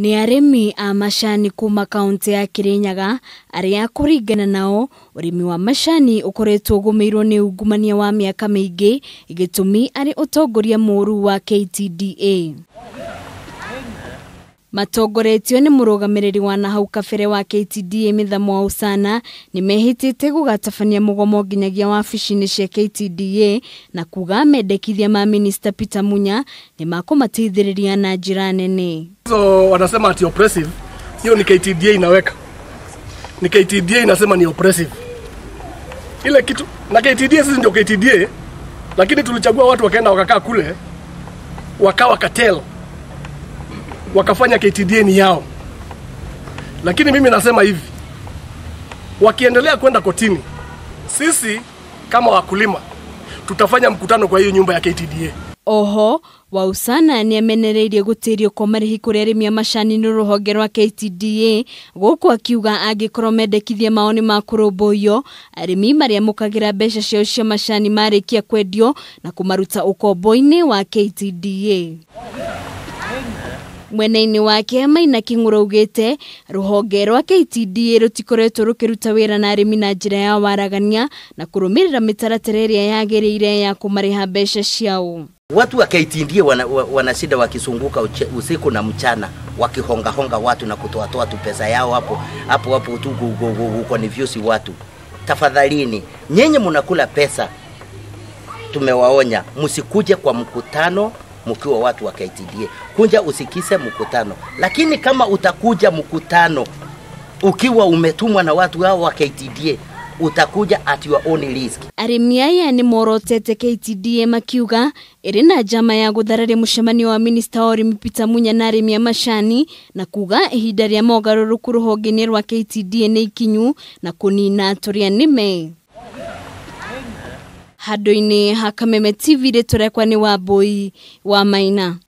nä arĩmi a macani kuma kauntä ya kä kirinyaga arĩa kũringana nao å ũrĩmi wa macani å koretwo gå ũkoretwo ũgũmĩirwo nĩ ungumania wa mä mä aka ingä gä mĩaka arä å tongoria må ru wa KTDA matongoretio nä må rå wa na hau kabere wa KTDA mĩthamo wa ũcana nĩ mehĩtĩte gũgatabania mũgomo nginyagia wabici-inĩ cia KTDA na kuuga mendekithia ma minista Peter Munya nĩ makũmateithĩrĩria na njĩra nene. So, wanasema ati oppressive, hiyo ni KTDA inaweka, ni KTDA inasema ni oppressive ile kitu, na KTDA sisi ndio KTDA, lakini tulichagua watu wakaenda wakakaa kule wakawa katelo wakafanya KTDA ni yao, lakini mimi nasema hivi, wakiendelea kwenda kotini, sisi kama wakulima tutafanya mkutano kwa hiyo nyumba ya KTDA oho wausana nä amenereirie gå tä rio kwa marä hi kå rä arä a macani nä rå honge rwa KTDA gå akiuga angä korwo mendekithia maoni ma kå rå mbåio arä marä amũkagä ra mbeca ciao cia macani marä kia kwendio na kå maruta å kombo-inä wa KTDA mwena-inĩ wake maina kĩng'ũra augĩte rũhonge rwa KTDA rũtikoretwo rũkĩruta wĩra na arĩmi na njĩra ya waragania na kũrũmĩrĩra mĩtaratara ĩrĩa yagĩrĩire ya kũmarĩha mbeca ciao. Watu wa KTDA wana, wana shida wakisunguka usiku na mchana wakihongahonga watu na kutoatoa tu pesa yao hapo hapo hapo tu kukonfyusi watu. Tafadhalini, nyenye munakula pesa, tumewaonya msikuje kwa mkutano mkiwa watu wa KTDA, kunja usikise mkutano. Lakini kama utakuja mkutano ukiwa umetumwa na watu hao wa KTDA utakuja at your own risk. Arĩmi aya morotete KTDA makiuga ĩrĩ na njama ya gũthararia mũcemanio wa minista ori ũrĩmi Munya na arimi ya macani na kuga ihinda rĩa mogarũrũku rũhonge-inĩ rwa KTDA nĩ ikinyu na kũnina atũrĩa nĩme handå-inä tv rä tå rekwa nä wambui wa maina